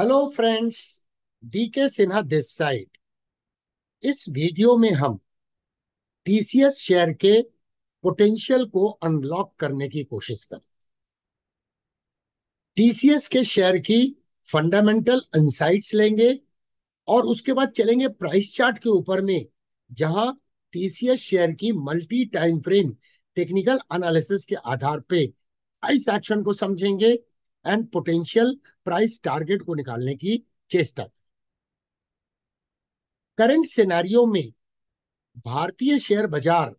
Hello friends D K Sinha this side इस video में हम टीसीएस शेयर के पोटेंशियल को अनलॉक करने की कोशिश करें टीसीएस के शेयर की फंडामेंटल इंसाइट्स लेंगे और उसके बाद चलेंगे प्राइस चार्ट के ऊपर में जहां टीसीएस शेयर की multi time frame technical analysis के आधार पे प्राइस एक्शन को समझेंगे एंड पोटेंशियल प्राइस टारगेट को निकालने की चेष्टा करंट सिनेरियो में भारतीय शेयर बाजार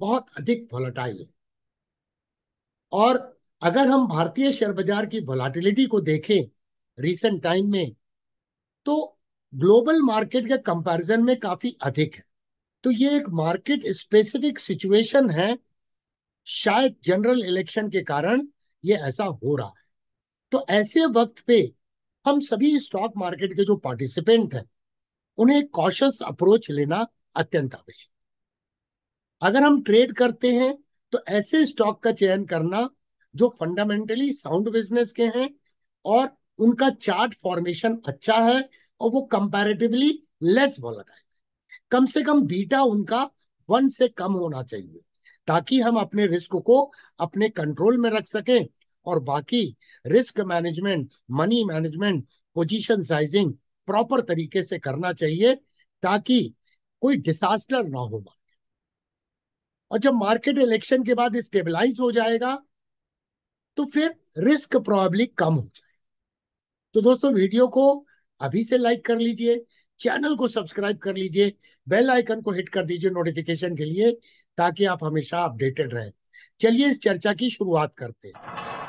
बहुत अधिक वोलाटाइल है और अगर हम भारतीय शेयर बाजार की वोलाटिलिटी को देखें रिसेंट टाइम में तो ग्लोबल मार्केट के कंपैरिजन में काफी अधिक है तो ये एक मार्केट स्पेसिफिक सिचुएशन है शायद जनरल इलेक्शन के कारण ये ऐसा हो रहा है तो ऐसे वक्त पे हम सभी स्टॉक मार्केट के जो पार्टिसिपेंट हैं उन्हें एक कॉशस अप्रोच लेना अत्यंत आवश्यक अगर हम ट्रेड करते हैं तो ऐसे स्टॉक का चयन करना जो फंडामेंटली साउंड बिजनेस के हैं और उनका चार्ट फॉर्मेशन अच्छा है और वो कंपैरेटिवली लेस वॉलेटाइल कम से कम बीटा उनका वन से कम होना चाहिए ताकि हम अपने रिस्क को अपने कंट्रोल में रख सकें और बाकी risk management money management position sizing proper तरीके से करना चाहिए ताकि कोई डिसास्टर ना हो और जब मार्केट इलेक्शन के बाद स्टेबलाइज हो जाएगा तो फिर रिस्क प्रॉब्लिक कम हो जाएगा तो दोस्तों वीडियो को अभी से लाइक कर लीजिए चैनल को सब्सक्राइब कर लीजिए बेल आइकन को हिट कर दीजिए नोटिफिकेशन के लिए ताकि आप हमेशा अपडेटेड रहें चलिए इस चर्चा की शुरुआत करते हैं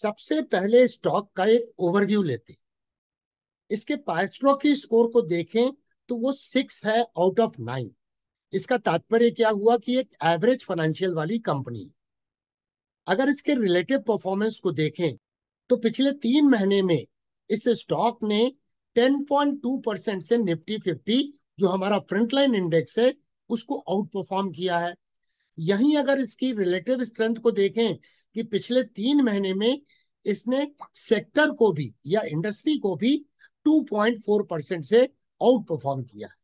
सबसे पहले स्टॉक का एक ओवरव्यू लेते इसके पायर की स्कोर को देखें तो वो सिक्स है आउट ऑफ नाइन इसका तात्पर्य क्या हुआ कि एक एवरेज फाइनेंशियल वाली कंपनी अगर इसके रिलेटिव परफॉर्मेंस को देखें तो पिछले तीन महीने में इस स्टॉक ने 10.2 परसेंट से निफ्टी 50 जो हमारा फ्रंटलाइन इंडेक्स है उसको आउट परफॉर्म किया है यहीं अगर इसकी रिलेटिव स्ट्रेंथ को देखें कि पिछले तीन महीने में इसने सेक्टर को भी या इंडस्ट्री को भी 2.4 परसेंट से आउट परफॉर्म किया है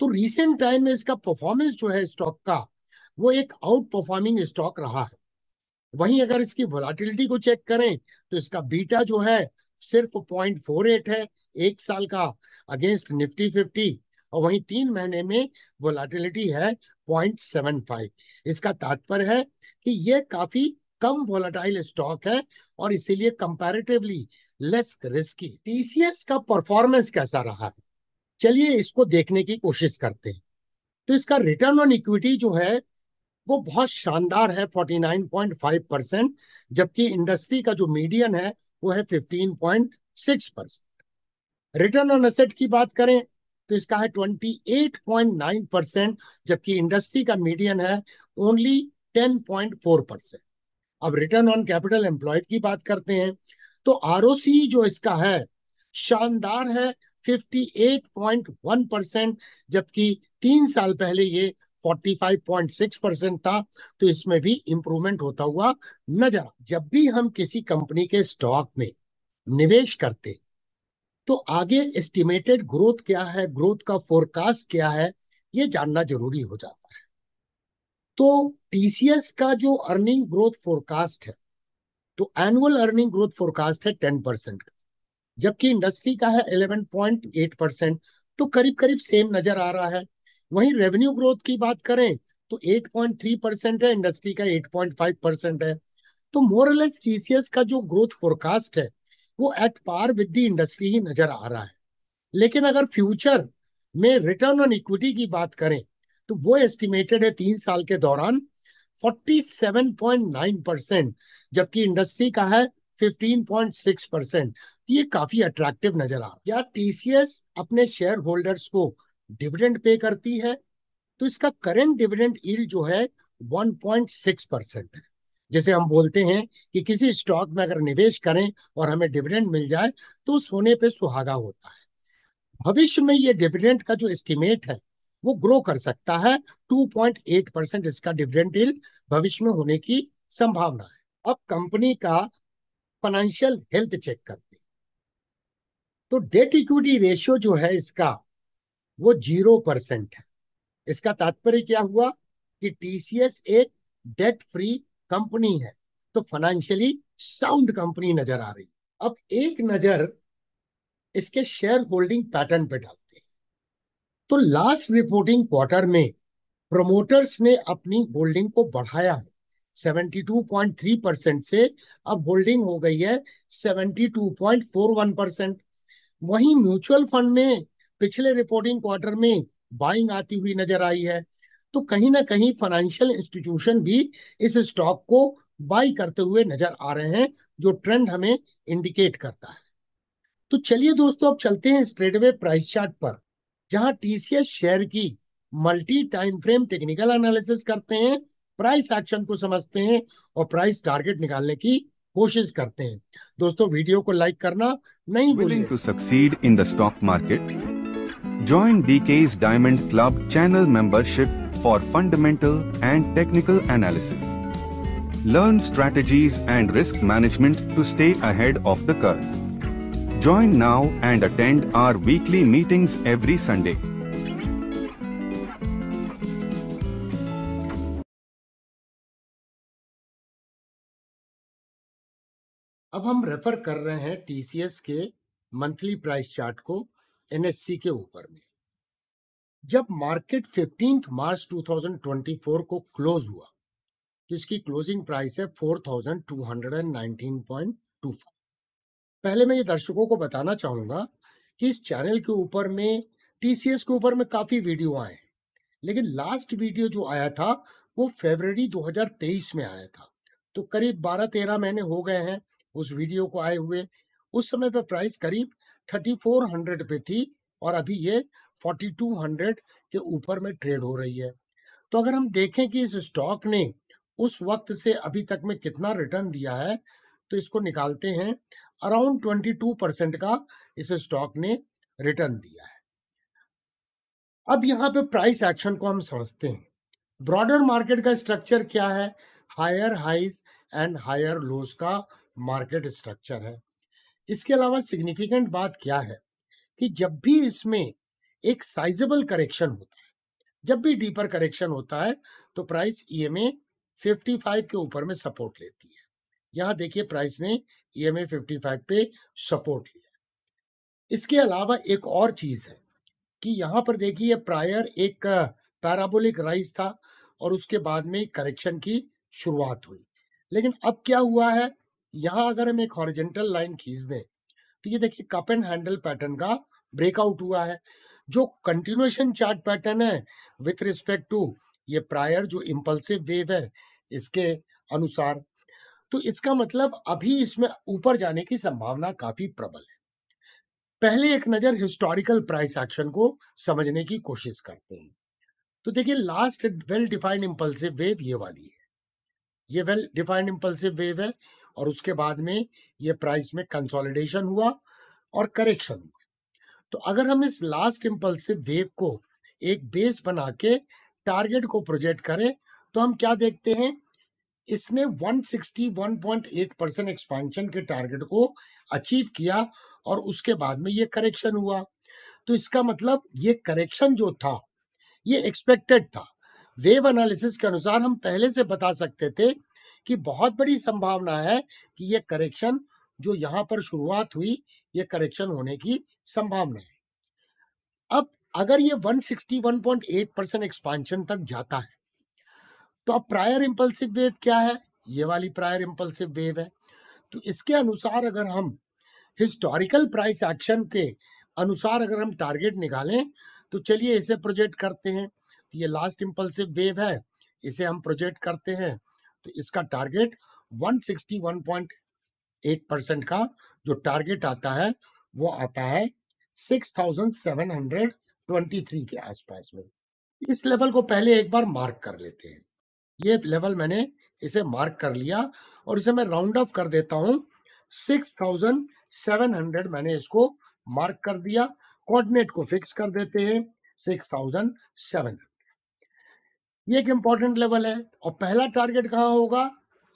तो रिसेंट टाइम में इसका परफॉर्मेंस जो है स्टॉक का वो एक आउट परफॉर्मिंग स्टॉक रहा है वहीं अगर इसकी वोलाटिलिटी को चेक करें तो इसका बीटा जो है सिर्फ पॉइंट फोर एट है एक साल का अगेंस्ट निफ्टी फिफ्टी और वहीं तीन महीने में वोलाटिलिटी है पॉइंट सेवन फाइव इसका तात्पर्य है कि ये काफी कम वोलाटाइल स्टॉक है और इसीलिए कंपैरेटिवली लेस रिस्की टीसीएस का परफॉर्मेंस कैसा रहा है चलिए इसको देखने की कोशिश करते हैं तो इसका रिटर्न ऑन इक्विटी जो है वो बहुत शानदार है 49.5 परसेंट जबकि इंडस्ट्री का जो मीडियन है वो है 15.6 परसेंट रिटर्न ऑन असेट की बात करें तो इसका है 28.9 परसेंट जबकि इंडस्ट्री का मीडियन है ओनली 10.4 परसेंट अब रिटर्न ऑन कैपिटल एम्प्लॉयड की बात करते हैं तो आर जो इसका है शानदार है 58.1 परसेंट जबकि तीन साल पहले ये 45.6 परसेंट था तो इसमें भी इंप्रूवमेंट होता हुआ नजर जब भी हम किसी कंपनी के स्टॉक में निवेश करते तो आगे एस्टिमेटेड ग्रोथ क्या है ग्रोथ का फोरकास्ट क्या है ये जानना जरूरी हो जाता है तो टीसीएस का जो अर्निंग ग्रोथ फोरकास्ट है तो एनुअल अर्निंग ग्रोथ फोरकास्ट है टेन परसेंट का जबकि इंडस्ट्री का है इलेवन पॉइंट एट परसेंट तो करीब करीब सेम नजर आ रहा है वहीं रेवेन्यू ग्रोथ की बात करें तो एट पॉइंट थ्री परसेंट है इंडस्ट्री का एट पॉइंट फाइव परसेंट है तो मोरलेस टीसीएस का जो ग्रोथ फोरकास्ट है वो at par with the industry ही नजर आ रहा है लेकिन अगर फ्यूचर में रिटर्न ऑन इक्विटी की बात करें तो वो एस्टिमेटेड है तीन साल के दौरान 47.9 परसेंट जबकि इंडस्ट्री का है 15.6 परसेंट तो ये काफी अट्रैक्टिव नजर आ रहा टीसीएस अपने शेयर होल्डर्स को डिविडेंड पे करती है तो इसका करेंट डिविडेंड ईल्ड जो है 1.6 परसेंट है जैसे हम बोलते हैं कि किसी स्टॉक में अगर निवेश करें और हमें डिविडेंड मिल जाए तो सोने पे सुहागा होता है भविष्य में ये डिविडेंड का जो एस्टिमेट है वो ग्रो कर सकता है 2.8 परसेंट इसका डिविडेंट डील भविष्य में होने की संभावना है अब कंपनी का फाइनेंशियल हेल्थ चेक करते तो डेट इक्विटी रेशियो जो है इसका वो जीरो परसेंट है इसका तात्पर्य क्या हुआ कि टीसीएस एक डेट फ्री कंपनी है तो फाइनेंशियली साउंड कंपनी नजर आ रही अब एक नजर इसके शेयर होल्डिंग पैटर्न पे डाल तो लास्ट रिपोर्टिंग क्वार्टर में प्रमोटर्स ने अपनी होल्डिंग को बढ़ाया है 72.3 परसेंट से अब होल्डिंग हो गई है 72.41 परसेंट वहीं म्यूचुअल फंड में पिछले रिपोर्टिंग क्वार्टर में बाइंग आती हुई नजर आई है तो कहीं ना कहीं फाइनेंशियल इंस्टीट्यूशन भी इस स्टॉक को बाई करते हुए नजर आ रहे हैं जो ट्रेंड हमें इंडिकेट करता है तो चलिए दोस्तों अब चलते हैं स्ट्रेडवे प्राइस चार्ट पर जहां टीसीएस शेयर की multi time frame technical analysis करते हैं प्राइस एक्शन को समझते हैं और प्राइस टारगेट निकालने की कोशिश करते हैं दोस्तों वीडियो को लाइक करना नहीं bowling to succeed in the stock market join D K diamond club channel membership for fundamental and technical analysis learn strategies and risk management to stay ahead of the curve Join now and attend our weekly meetings every Sunday. अब हम refer कर रहे हैं TCS के monthly price chart को NSC के ऊपर में जब मार्केट 15 मार्च 2024 को क्लोज हुआ तो इसकी क्लोजिंग प्राइस है 4219.25 पहले मैं ये दर्शकों को बताना चाहूंगा कि इस चैनल के ऊपर में टीसीएस के ऊपर में काफी वीडियो आए लेकिन लास्ट वीडियो जो आया था वो फरवरी 2023 में आया था तो करीब 12-13 महीने हो गए हैं उस वीडियो को आए हुए उस समय पे प्राइस करीब 3400 पे थी और अभी ये 4200 के ऊपर में ट्रेड हो रही है तो अगर हम देखें कि इस स्टॉक ने उस वक्त से अभी तक में कितना रिटर्न दिया है तो इसको निकालते हैं अराउंड 22 परसेंट का इस स्टॉक ने रिटर्न दिया है अब यहां पे प्राइस एक्शन को हम समझते हैं ब्रॉडर मार्केट का स्ट्रक्चर क्या है higher highs and higher lows का मार्केट स्ट्रक्चर है इसके अलावा सिग्निफिकेंट बात क्या है कि जब भी इसमें एक साइजेबल करेक्शन होता है जब भी डीपर करेक्शन होता है तो प्राइस ईएमए e 55 के ऊपर में सपोर्ट लेती है यहां देखिए प्राइस ने ईएमए e 55 पे सपोर्ट लिया इसके अलावा एक और चीज है कि यहां पर देखिए प्रायर एक पैराबोलिक राइज था और उसके बाद में करेक्शन की शुरुआत हुई लेकिन अब क्या हुआ है यहां अगर हम एक हॉरिजेंटल लाइन खींच दें तो ये देखिए कप एंड हैंडल पैटर्न का ब्रेकआउट हुआ है जो कंटिन्यूएशन चार्ट पैटर्न है विथ रिस्पेक्ट टू ये प्रायर जो इम्पल्सिव वेव है इसके अनुसार तो इसका मतलब अभी इसमें ऊपर जाने की संभावना काफी प्रबल है पहले एक नजर हिस्टोरिकल प्राइस एक्शन को समझने की कोशिश करते हैं तो देखिए last well defined impulsive wave ये वाली है ये वेल डिफाइंड इम्पल्सिव वेव है और उसके बाद में ये प्राइस में कंसोलिडेशन हुआ और करेक्शन हुआ तो अगर हम इस लास्ट इम्पल्सिव वेव को एक बेस बना के टारगेट को प्रोजेक्ट करें तो हम क्या देखते हैं इसने 161.8 परसेंट एक्सपांशन के टारगेट को अचीव किया और उसके बाद में ये करेक्शन हुआ तो इसका मतलब ये करेक्शन जो था ये एक्सपेक्टेड था वेव एनालिसिस के अनुसार हम पहले से बता सकते थे कि बहुत बड़ी संभावना है कि ये करेक्शन जो यहां पर शुरुआत हुई ये करेक्शन होने की संभावना है अब अगर ये 161.8 परसेंट एक्सपांशन तक जाता है तो अब प्रायर इम्पल्सिव वेव क्या है ये वाली प्रायर इम्पल्सिव वेव है तो इसके अनुसार अगर हम हिस्टोरिकल प्राइस एक्शन के अनुसार अगर हम टारगेट निकालें तो चलिए इसे प्रोजेक्ट करते हैं तो ये लास्ट इम्पल्सिव वेव है इसे हम प्रोजेक्ट करते हैं तो इसका टारगेट 161.8 परसेंट का जो टारगेट आता है वो आता है 6723 के आसपास में इस लेवल को पहले एक बार मार्क कर लेते हैं ये लेवल मैंने इसे मार्क कर लिया और इसे मैं राउंड ऑफ कर देता हूँ सिक्स थाउजेंड सेवन हंड्रेड मैंने इसको मार्क कर दिया कोऑर्डिनेट को फिक्स कर देते हैं सिक्स थाउजेंड सेवन ये एक इंपॉर्टेंट लेवल है और पहला टारगेट कहाँ होगा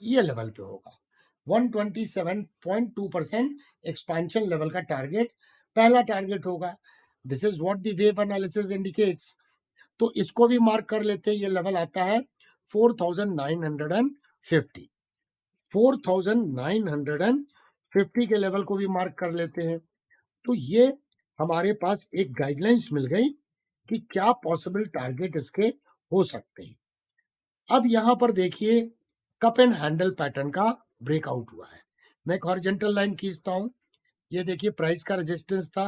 ये लेवल पे होगा 127.2 परसेंट एक्सपेंशन लेवल का टारगेट पहला टारगेट होगा this is what the wave analysis indicates तो इसको भी मार्क कर लेते हैं ये लेवल आता है 4950 4950 के लेवल को भी मार्क कर लेते हैं तो ये हमारे पास एक गाइडलाइंस मिल गई कि क्या पॉसिबल टारगेट इसके हो सकते हैं अब यहां पर देखिए कप एंड हैंडल पैटर्न का ब्रेकआउट हुआ है मैं एक हॉरिजेंटल लाइन खींचता हूं ये देखिए प्राइस का रेजिस्टेंस था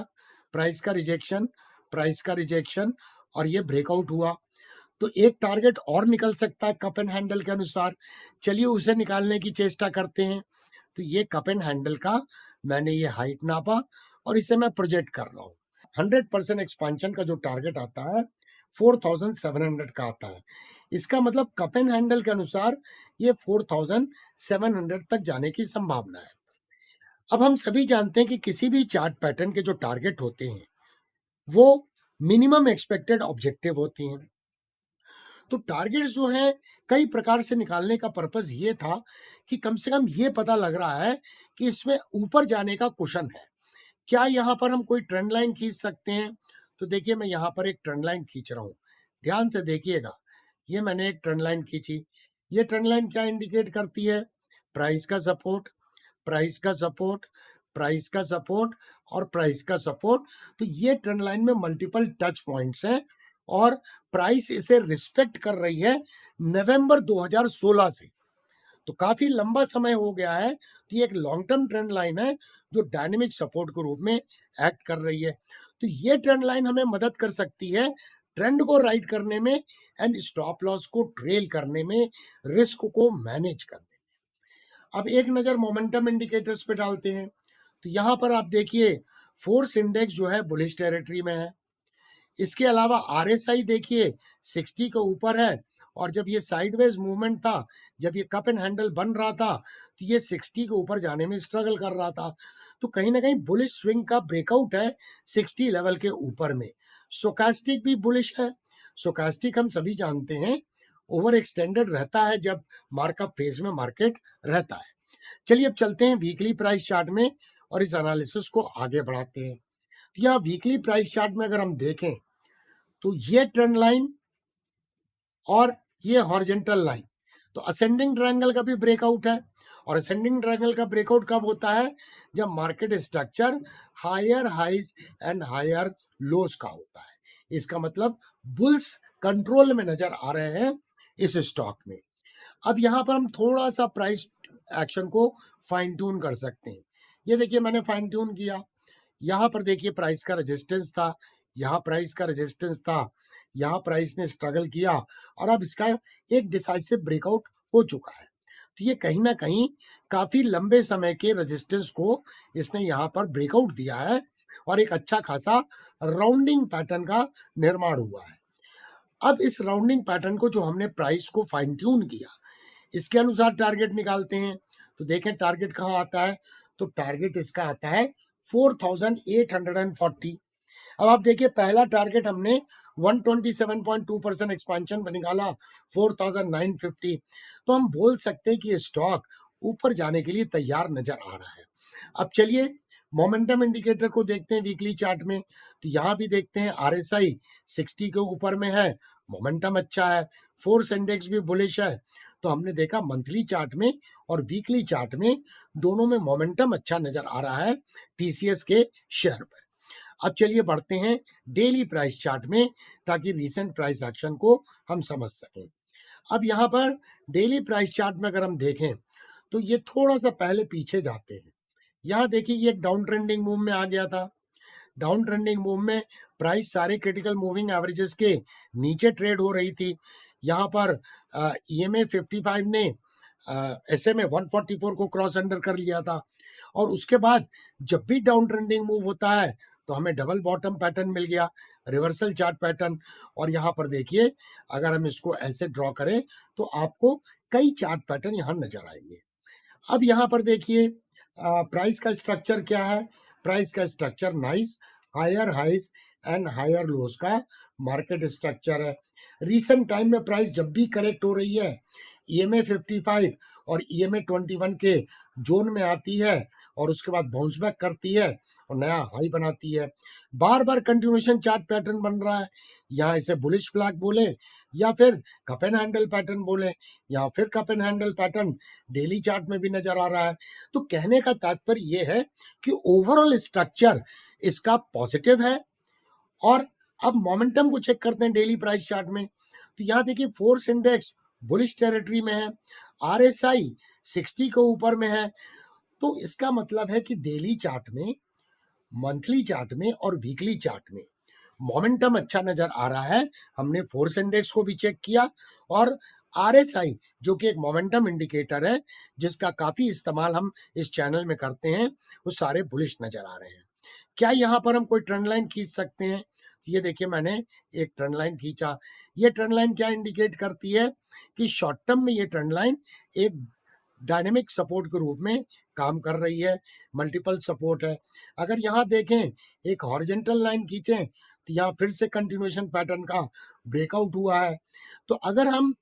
प्राइस का रिजेक्शन प्राइस का रिजेक्शन और ये ब्रेकआउट हुआ तो एक टारगेट और निकल सकता है कप एंड हैंडल के अनुसार चलिए उसे निकालने की चेष्टा करते हैं तो ये कप एंड हैंडल का मैंने ये हाइट नापा और इसे मैं प्रोजेक्ट कर रहा हूँ हंड्रेड परसेंट एक्सपांशन का जो टारगेट आता है फोर थाउजेंड सेवन हंड्रेड का आता है इसका मतलब कप एंड हैंडल के अनुसार ये फोर थाउजेंड सेवन हंड्रेड तक जाने की संभावना है अब हम सभी जानते हैं कि किसी भी चार्ट पैटर्न के जो टारगेट होते हैं वो मिनिमम एक्सपेक्टेड ऑब्जेक्टिव होती हैं तो टारगेट जो है कई प्रकार से निकालने का पर्पज ये था कि कम से कम ये पता लग रहा है कि इसमें ऊपर जाने का क्वेश्चन है क्या यहाँ पर हम कोई ट्रेंड लाइन खींच सकते हैं तो देखिए मैं यहाँ पर एक ट्रेंड लाइन खींच रहा हूँ ध्यान से देखिएगा ये मैंने एक ट्रेंड लाइन खींची ये ट्रेंड लाइन क्या इंडिकेट करती है प्राइस का सपोर्ट प्राइस का सपोर्ट प्राइस का सपोर्ट और प्राइस का सपोर्ट तो ये ट्रेंड लाइन में मल्टीपल टच पॉइंट्स हैं और प्राइस इसे रिस्पेक्ट कर रही है नवंबर 2016 से तो काफी लंबा समय हो गया है तो ये एक लॉन्ग टर्म ट्रेंड लाइन है जो डायनेमिक सपोर्ट के रूप में एक्ट कर रही है तो ये ट्रेंड लाइन हमें मदद कर सकती है ट्रेंड को राइड करने में एंड स्टॉप लॉस को ट्रेल करने में रिस्क को मैनेज करने में अब एक नज़र मोमेंटम इंडिकेटर्स पे डालते हैं तो यहाँ पर आप देखिए फोर्स इंडेक्स जो है बुलिश टेरिटरी में है इसके अलावा आर देखिए सिक्सटी के ऊपर है और जब ये साइडवेज मूवमेंट था जब ये कप एंड हैंडल बन रहा था तो ये सिक्सटी के ऊपर जाने में स्ट्रगल कर रहा था तो कहीं ना कहीं बुलिश स्विंग का ब्रेकआउट है सिक्सटी लेवल के ऊपर में सोकास्टिक भी बुलिश है सोकास्टिक हम सभी जानते हैं ओवर एक्सटेंडेड रहता है जब मार्कअप फेज में मार्केट रहता है चलिए अब चलते हैं वीकली प्राइस चार्ट में और इस एनालिसिस को आगे बढ़ाते हैं या वीकली प्राइस चार्ट में अगर हम देखें तो ये ट्रेंड लाइन और ये हॉर्जेंटल लाइन तो असेंडिंग ट्रायंगल का भी ब्रेकआउट है और असेंडिंग ट्रायंगल का ब्रेकआउट कब होता है जब market structure higher highs and higher lows का होता है इसका मतलब बुल्स कंट्रोल में नजर आ रहे हैं इस स्टॉक में अब यहां पर हम थोड़ा सा प्राइस एक्शन को फाइन ट्यून कर सकते हैं ये देखिए मैंने फाइन ट्यून किया यहाँ पर देखिए प्राइस का रेजिस्टेंस था यहाँ प्राइस का रेजिस्टेंस था यहाँ प्राइस ने स्ट्रगल किया और अब इसका एक डिसाइसिव ब्रेकआउट हो चुका है तो ये कहीं ना कहीं काफी लंबे समय के रेजिस्टेंस को इसने यहाँ पर ब्रेकआउट दिया है और एक अच्छा खासा राउंडिंग पैटर्न का निर्माण हुआ है अब इस राउंडिंग पैटर्न को जो हमने प्राइस को फाइन ट्यून किया इसके अनुसार टारगेट निकालते हैं तो देखें टारगेट कहाँ आता है तो टारगेट इसका आता है 4,840 अब आप देखिए पहला टारगेट हमने 127.2 परसेंट एक्सपेंशन निकाला 4,950 तो हम बोल सकते हैं कि स्टॉक ऊपर जाने के लिए तैयार नजर आ रहा है अब चलिए मोमेंटम इंडिकेटर को देखते हैं वीकली चार्ट में तो यहाँ भी देखते हैं आरएसआई 60 के ऊपर में है मोमेंटम अच्छा है फोर्स इंडेक्स भी बुलिश है तो हमने देखा मंथली चार्ट में और वीकली चार्ट में दोनों में मोमेंटम अच्छा नजर आ रहा है टीसीएस के शेयर पर अब चलिए बढ़ते हैं डेली प्राइस चार्ट में ताकि रिसेंट प्राइस एक्शन को हम समझ सकें अब यहाँ पर डेली प्राइस चार्ट में अगर हम देखें तो ये थोड़ा सा पहले पीछे जाते हैं यहाँ देखिए ये एक डाउन ट्रेंडिंग मूव में आ गया था डाउन ट्रेंडिंग मूव में प्राइस सारे क्रिटिकल मूविंग एवरेजेस के नीचे ट्रेड हो रही थी यहाँ पर E M A fifty five ने S M A one forty four को क्रॉस अंडर कर लिया था और उसके बाद जब भी डाउन ट्रेंडिंग मूव होता है तो हमें डबल बॉटम पैटर्न मिल गया रिवर्सल चार्ट पैटर्न और यहाँ पर देखिए अगर हम इसको ऐसे ड्रॉ करें तो आपको कई चार्ट पैटर्न यहाँ नजर आएंगे अब यहाँ पर देखिए प्राइस uh, का स्ट्रक्चर क्या है प्राइस का structure nice higher highs and higher lows का मार्केट स्ट्रक्चर है रिसेंट टाइम में प्राइस जब भी करेक्ट हो रही है ई e एम और ई एम के जोन में आती है और उसके बाद बाउंस बैक करती है और नया हाई बनाती है बार बार कंटिन्यूशन चार्ट पैटर्न बन रहा है यहाँ इसे बुलिश फ्लैग बोले या फिर कप एंड हैंडल पैटर्न बोले या फिर cup and handle pattern daily chart में भी नजर आ रहा है तो कहने का तात्पर्य यह है कि ओवरऑल स्ट्रक्चर इसका पॉजिटिव है और अब मोमेंटम को चेक करते हैं डेली प्राइस चार्ट में तो यहाँ देखिए फोर्स इंडेक्स बुलिश टेरिटरी में है आर एस आई सिक्सटी के ऊपर में है तो इसका मतलब है कि डेली चार्ट में मंथली चार्ट में और वीकली चार्ट में मोमेंटम अच्छा नजर आ रहा है हमने फोर्स इंडेक्स को भी चेक किया और आर एस आई जो कि एक मोमेंटम इंडिकेटर है जिसका काफी इस्तेमाल हम इस चैनल में करते हैं वो सारे बुलिश नजर आ रहे हैं क्या यहाँ पर हम कोई ट्रेंड लाइन खींच सकते हैं ये देखिए मैंने एक ट्रेंड लाइन खींचा ये ट्रेंड लाइन क्या इंडिकेट करती है कि शॉर्ट टर्म में ये ट्रेंड लाइन एक डायनेमिक सपोर्ट के रूप में काम कर रही है मल्टीपल सपोर्ट है अगर यहाँ देखें एक हॉरिजेंटल लाइन खींचें तो यहाँ फिर से कंटिन्यूएशन पैटर्न का ब्रेकआउट हुआ है तो अगर हम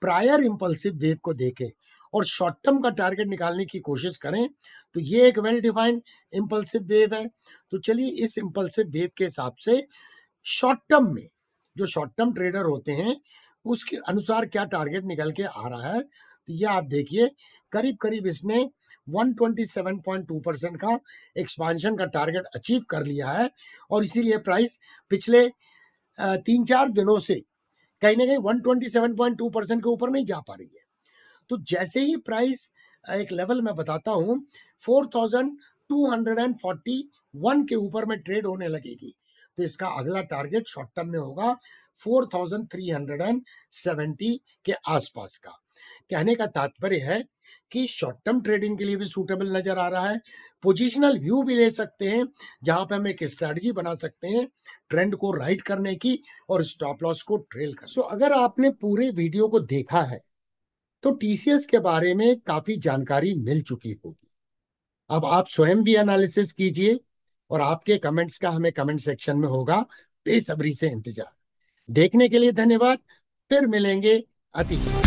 प्रायर इम्पल्सिव वेव को देखें और शॉर्ट टर्म का टारगेट निकालने की कोशिश करें तो ये एक वेल डिफाइंड इम्पल्सिव वेव है तो चलिए इस इम्पल्सिव वेव के हिसाब से शॉर्ट टर्म में जो शॉर्ट टर्म ट्रेडर होते हैं उसके अनुसार क्या टारगेट निकल के आ रहा है तो ये आप देखिए करीब करीब इसने 127.2 परसेंट का एक्सपांशन का टारगेट अचीव कर लिया है और इसीलिए प्राइस पिछले तीन चार दिनों से कहीं ना कहीं 127.2 परसेंट के ऊपर नहीं जा पा रही है तो जैसे ही प्राइस एक लेवल में बताता हूँ 4,241 के ऊपर में ट्रेड होने लगेगी तो इसका अगला टारगेट शॉर्ट टर्म में होगा 4,370 के आसपास का कहने का तात्पर्य है कि शॉर्ट टर्म ट्रेडिंग के लिए भी सूटेबल नजर आ रहा है पोजिशनल व्यू भी ले सकते हैं जहां पे हम एक स्ट्रेटजी बना सकते हैं ट्रेंड को राइट करने की और स्टॉप लॉस को ट्रेल कर सो so, अगर आपने पूरे वीडियो को देखा है तो टीसीएस के बारे में काफी जानकारी मिल चुकी होगी अब आप स्वयं भी एनालिसिस कीजिए और आपके कमेंट्स का हमें कमेंट सेक्शन में होगा बेसब्री से इंतजार देखने के लिए धन्यवाद फिर मिलेंगे अति